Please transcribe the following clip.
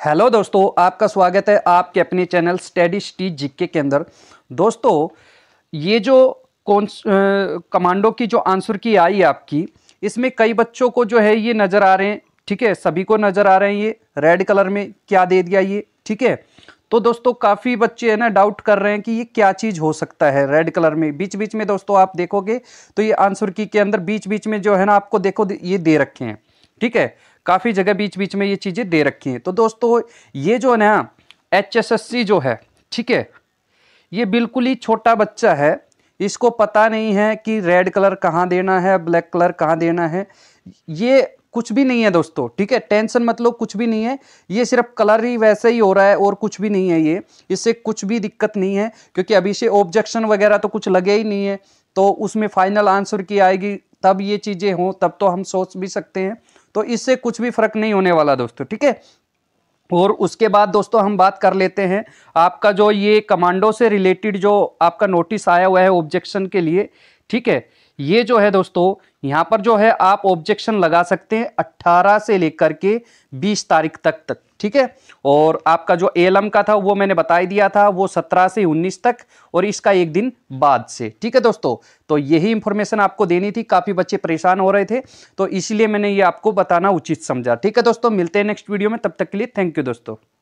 hello दोस्तों आपका स्वागत है आपके अपने चैनल स्टडी स्टी जिक्के के अंदर दोस्तों ये जो कौन कमांडो की जो आंसर की आई आपकी इसमें कई बच्चों को जो है ये नज़र आ रहे हैं ठीक है सभी को नज़र आ रहे हैं ये रेड कलर में क्या दे दिया ये ठीक है तो दोस्तों काफ़ी बच्चे है ना डाउट कर रहे हैं कि ये क्या चीज़ हो सकता है रेड कलर में बीच बीच में दोस्तों आप देखोगे तो ये आंसर की के अंदर बीच बीच में जो है ना आपको देखो ये दे रखे हैं ठीक है काफ़ी जगह बीच बीच में ये चीज़ें दे रखी हैं तो दोस्तों ये जो है ना एच जो है ठीक है ये बिल्कुल ही छोटा बच्चा है इसको पता नहीं है कि रेड कलर कहाँ देना है ब्लैक कलर कहाँ देना है ये कुछ भी नहीं है दोस्तों ठीक है टेंशन मतलब कुछ भी नहीं है ये सिर्फ कलर ही वैसे ही हो रहा है और कुछ भी नहीं है ये इससे कुछ भी दिक्कत नहीं है क्योंकि अभी से ऑब्जेक्शन वगैरह तो कुछ लगे ही नहीं है तो उसमें फाइनल आंसर की आएगी तब ये चीज़ें हों तब तो हम सोच भी सकते हैं तो इससे कुछ भी फर्क नहीं होने वाला दोस्तों ठीक है और उसके बाद दोस्तों हम बात कर लेते हैं आपका जो ये कमांडो से रिलेटेड जो आपका नोटिस आया हुआ है ऑब्जेक्शन के लिए ठीक है ये जो है दोस्तों यहां पर जो है आप ऑब्जेक्शन लगा सकते हैं 18 से लेकर के 20 तारीख तक तक ठीक है और आपका जो एलम का था वो मैंने बता दिया था वो 17 से 19 तक और इसका एक दिन बाद से ठीक है दोस्तों तो यही इंफॉर्मेशन आपको देनी थी काफ़ी बच्चे परेशान हो रहे थे तो इसलिए मैंने ये आपको बताना उचित समझा ठीक है दोस्तों मिलते हैं नेक्स्ट वीडियो में तब तक के लिए थैंक यू दोस्तों